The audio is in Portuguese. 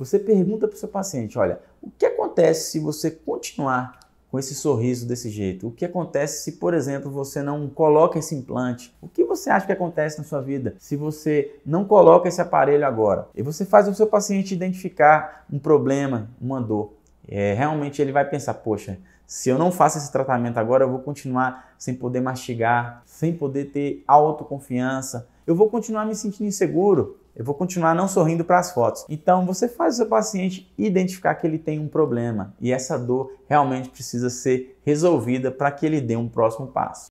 Você pergunta para o seu paciente: olha, o que acontece se você continuar com esse sorriso desse jeito? O que acontece se, por exemplo, você não coloca esse implante? O que você acha que acontece na sua vida se você não coloca esse aparelho agora? E você faz o seu paciente identificar um problema, uma dor é, realmente ele vai pensar, poxa, se eu não faço esse tratamento agora, eu vou continuar sem poder mastigar, sem poder ter autoconfiança, eu vou continuar me sentindo inseguro, eu vou continuar não sorrindo para as fotos. Então, você faz o seu paciente identificar que ele tem um problema e essa dor realmente precisa ser resolvida para que ele dê um próximo passo.